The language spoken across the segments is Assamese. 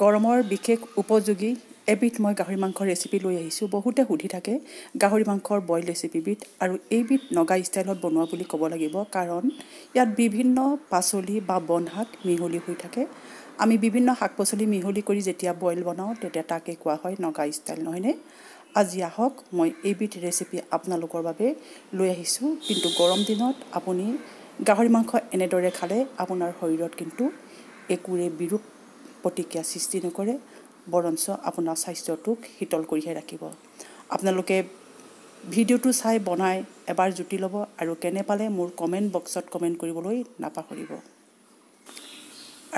গৰমৰ বিশেষ উপযোগী এবিধ মই গাহৰি মাংসৰ ৰেচিপি লৈ আহিছোঁ বহুতে সুধি থাকে গাহৰি মাংসৰ বইল ৰেচিপিবিধ আৰু এইবিধ নগা ষ্টাইলত বনোৱা বুলি ক'ব লাগিব কাৰণ ইয়াত বিভিন্ন পাচলি বা বনশাক মিহলি হৈ থাকে আমি বিভিন্ন শাক পাচলি মিহলি কৰি যেতিয়া বইল বনাওঁ তেতিয়া তাকে কোৱা হয় নগা ষ্টাইল নহয়নে আজি আহক মই এইবিধ ৰেচিপি আপোনালোকৰ বাবে লৈ আহিছোঁ কিন্তু গৰম দিনত আপুনি গাহৰি মাংস এনেদৰে খালে আপোনাৰ শৰীৰত কিন্তু একোৰে বিৰূপ প্ৰতিক্ৰিয়া সৃষ্টি নকৰে বৰঞ্চ আপোনাৰ স্বাস্থ্যটোক শীতল কৰিহে ৰাখিব আপোনালোকে ভিডিঅ'টো চাই বনাই এবাৰ জুতি ল'ব আৰু কেনে পালে মোৰ কমেণ্ট বক্সত কমেণ্ট কৰিবলৈ নাপাহৰিব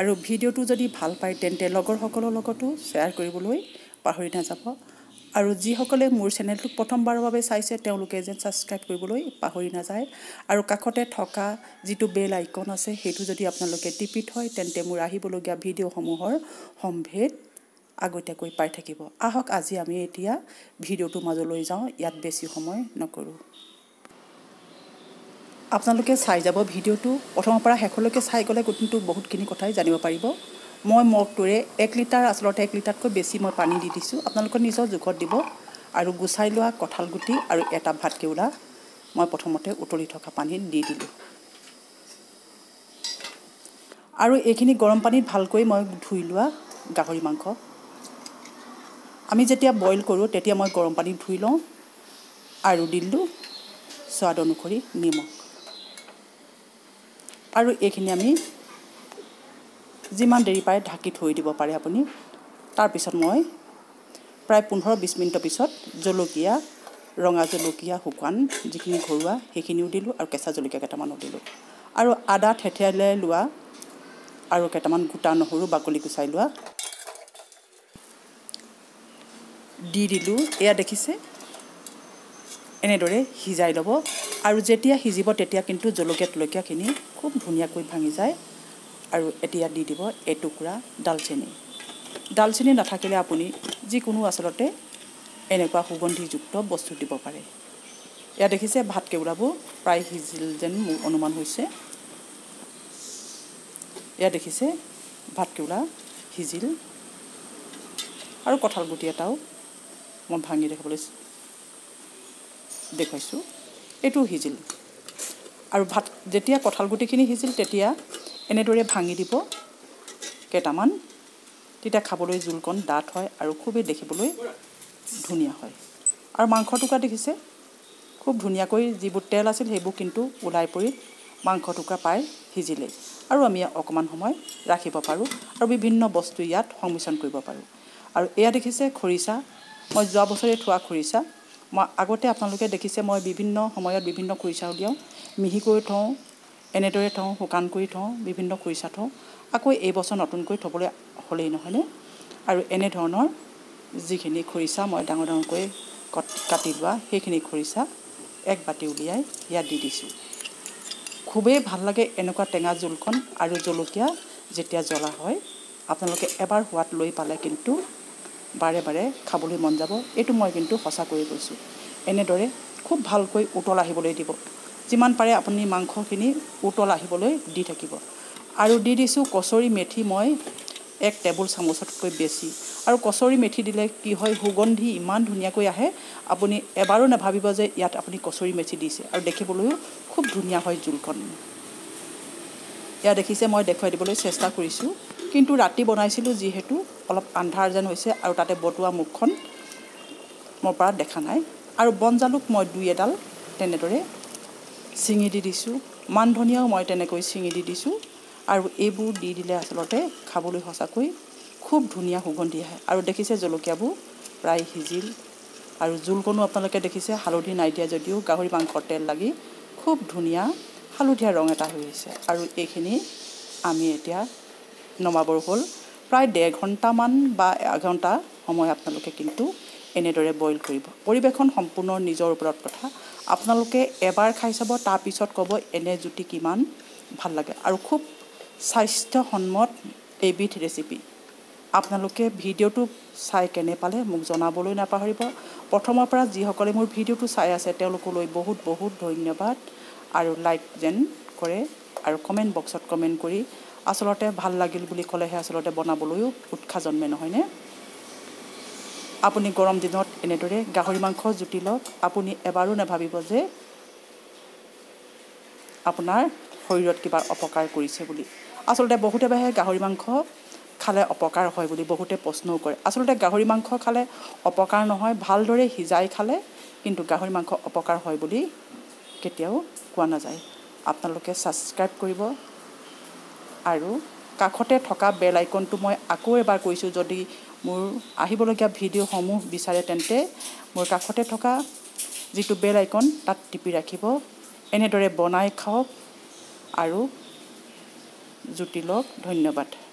আৰু ভিডিঅ'টো যদি ভাল পায় তেন্তে লগৰসকলৰ লগতো শ্বেয়াৰ কৰিবলৈ পাহৰি নাযাব আৰু যিসকলে মোৰ চেনেলটোক প্ৰথমবাৰৰ বাবে চাইছে তেওঁলোকে যেন ছাবস্ক্ৰাইব কৰিবলৈ পাহৰি নাযায় আৰু কাষতে থকা যিটো বেল আইকন আছে সেইটো যদি আপোনালোকে টিপি থয় তেন্তে মোৰ আহিবলগীয়া ভিডিঅ'সমূহৰ সম্ভেদ আগতীয়াকৈ পাই থাকিব আহক আজি আমি এতিয়া ভিডিঅ'টোৰ মাজলৈ যাওঁ ইয়াত বেছি সময় নকৰোঁ আপোনালোকে চাই যাব ভিডিঅ'টো প্ৰথমৰ পৰা শেষলৈকে চাই গ'লে কিন্তু বহুতখিনি কথাই জানিব পাৰিব মই মগটোৰে এক লিটাৰ আচলতে এক লিটাৰতকৈ বেছি মই পানী দি দিছোঁ আপোনালোকৰ নিজৰ জোখত দিব আৰু গুচাই লোৱা কঁঠাল গুটি আৰু এটা ভাতকেওলা মই প্ৰথমতে উতলি থকা পানীত দি দিলোঁ আৰু এইখিনি গৰম পানীত ভালকৈ মই ধুই লোৱা গাহৰি মাংস আমি যেতিয়া বইল কৰোঁ তেতিয়া মই গৰম পানীত ধুই লওঁ আৰু দিলোঁ স্বাদ অনুসৰি নিমখ আৰু এইখিনি আমি যিমান দেৰি পাৰে ঢাকি থৈ দিব পাৰে আপুনি তাৰপিছত মই প্ৰায় পোন্ধৰ বিছ মিনিটৰ পিছত জলকীয়া ৰঙা জলকীয়া শুকান যিখিনি ঘৰুৱা সেইখিনিও দিলোঁ আৰু কেঁচা জলকীয়া কেইটামানো দিলোঁ আৰু আদা ঠেঠেলাই লোৱা আৰু কেইটামান গোটা নহৰু বাকলি গুচাই লোৱা দি দিলোঁ এয়া দেখিছে এনেদৰে সিজাই ল'ব আৰু যেতিয়া সিজিব তেতিয়া কিন্তু জলকীয়া তলকীয়াখিনি খুব ধুনীয়াকৈ ভাঙি যায় আৰু এতিয়া দি দিব এটুকুৰা ডালচেনি ডালচেনি নাথাকিলে আপুনি যিকোনো আচলতে এনেকুৱা সুগন্ধিযুক্ত বস্তু দিব পাৰে ইয়াত দেখিছে ভাত ভাতকেৰাবোৰ প্ৰায় সিজিল যেন মোৰ অনুমান হৈছে ইয়াত দেখিছে ভাতকেৰা সিজিল আৰু কঁঠাল গুটি এটাও মই ভাঙি দেখাবলৈ দেখুৱাইছোঁ এইটো সিজিল আৰু ভাত যেতিয়া কঁঠাল গুটিখিনি সিজিল তেতিয়া এনেদৰে ভাঙি দিব কেইটামান তেতিয়া খাবলৈ জোলকণ ডাঠ হয় আৰু খুবেই দেখিবলৈ ধুনীয়া হয় আৰু মাংস টুকুৰা দেখিছে খুব ধুনীয়াকৈ যিবোৰ তেল আছিল সেইবোৰ কিন্তু ওলাই পৰি মাংস টুকুৰা পাই সিজিলেই আৰু আমি অকণমান সময় ৰাখিব পাৰোঁ আৰু বিভিন্ন বস্তু ইয়াত সংমিশ্ৰণ কৰিব পাৰোঁ আৰু এয়া দেখিছে খৰিচা মই যোৱা বছৰে থোৱা খৰিচা মই আগতে আপোনালোকে দেখিছে মই বিভিন্ন সময়ত বিভিন্ন খৰিচা উলিয়াওঁ মিহিকৈ থওঁ এনেদৰে থওঁ শুকান কৰি থওঁ বিভিন্ন খৰিচা থওঁ আকৌ এইবছৰ নতুনকৈ থ'বলৈ হ'লেই নহ'লে আৰু এনেধৰণৰ যিখিনি খৰিচা মই ডাঙৰ ডাঙৰকৈ কাটি লোৱা সেইখিনি খৰিচা এক বাতি উলিয়াই ইয়াত দি দিছোঁ খুবেই ভাল লাগে এনেকুৱা টেঙা জোলকণ আৰু জলকীয়া যেতিয়া জ্বলা হয় আপোনালোকে এবাৰ সোৱাদ লৈ পালে কিন্তু বাৰে বাৰে খাবলৈ মন যাব এইটো মই কিন্তু সঁচাকৈয়ে কৈছোঁ এনেদৰে খুব ভালকৈ উতল আহিবলৈ দিব যিমান পাৰে আপুনি মাংসখিনি উতল আহিবলৈ দি থাকিব আৰু দি দিছোঁ কচৰি মেথি মই এক টেবুল চামুচতকৈ বেছি আৰু কচৰি মেথি দিলে কি হয় সুগন্ধি ইমান ধুনীয়াকৈ আহে আপুনি এবাৰো নাভাবিব যে ইয়াত আপুনি কচৰি মেথি দিছে আৰু দেখিবলৈও খুব ধুনীয়া হয় জোলকণ ইয়াত দেখিছে মই দেখুৱাই দিবলৈ চেষ্টা কৰিছোঁ কিন্তু ৰাতি বনাইছিলোঁ যিহেতু অলপ আন্ধাৰ যেন হৈছে আৰু তাতে বটোৱা মুখখন মোৰ পৰা দেখা নাই আৰু বনজালুক মই দুই এডাল তেনেদৰে চিঙি দি দিছোঁ মান ধনিয়াও মই তেনেকৈ চিঙি দি দিছোঁ আৰু এইবোৰ দি দিলে আচলতে খাবলৈ সঁচাকৈ খুব ধুনীয়া সুগন্ধি আহে আৰু দেখিছে জলকীয়াবোৰ প্ৰায় সিজিল আৰু জোলকণো আপোনালোকে দেখিছে হালধি নাই দিয়া যদিও গাহৰি মাংসৰ তেল লাগি খুব ধুনীয়া হালধীয়া ৰং এটা হৈ আহিছে আৰু এইখিনি আমি এতিয়া নমাবৰ হ'ল প্ৰায় ডেৰ ঘণ্টামান বা এঘণ্টা সময় আপোনালোকে কিন্তু এনেদৰে বইল কৰিব পৰিৱেশন সম্পূৰ্ণ নিজৰ ওপৰত কথা আপোনালোকে এবাৰ খাই চাব তাৰপিছত ক'ব এনে জুতি কিমান ভাল লাগে আৰু খুব স্বাস্থ্যসন্মত এইবিধ ৰেচিপি আপোনালোকে ভিডিঅ'টো চাই কেনে পালে মোক জনাবলৈ নাপাহৰিব প্ৰথমৰ পৰা যিসকলে মোৰ ভিডিঅ'টো চাই আছে তেওঁলোকলৈ বহুত বহুত ধন্যবাদ আৰু লাইক যেন কৰে আৰু কমেণ্ট বক্সত কমেণ্ট কৰি আচলতে ভাল লাগিল বুলি ক'লেহে আচলতে বনাবলৈও উৎসাহ জন্মে নহয়নে আপুনি গৰম দিনত এনেদৰে গাহৰি মাংস জুতি লওক আপুনি এবাৰো নাভাবিব যে আপোনাৰ শৰীৰত কিবা অপকাৰ কৰিছে বুলি আচলতে বহুতে বাহে গাহৰি মাংস খালে অপকাৰ হয় বুলি বহুতে প্ৰশ্নও কৰে আচলতে গাহৰি মাংস খালে অপকাৰ নহয় ভালদৰে সিজাই খালে কিন্তু গাহৰি মাংস অপকাৰ হয় বুলি কেতিয়াও কোৱা নাযায় আপোনালোকে ছাবস্ক্ৰাইব কৰিব আৰু কাষতে থকা বেল আইকনটো মই আকৌ এবাৰ কৈছোঁ যদি মোৰ আহিবলগীয়া ভিডিঅ'সমূহ বিচাৰে তেন্তে মোৰ কাষতে থকা যিটো বেল আইকন তাত টিপি ৰাখিব এনেদৰে বনাই খাওক আৰু লওক ধন্যবাদ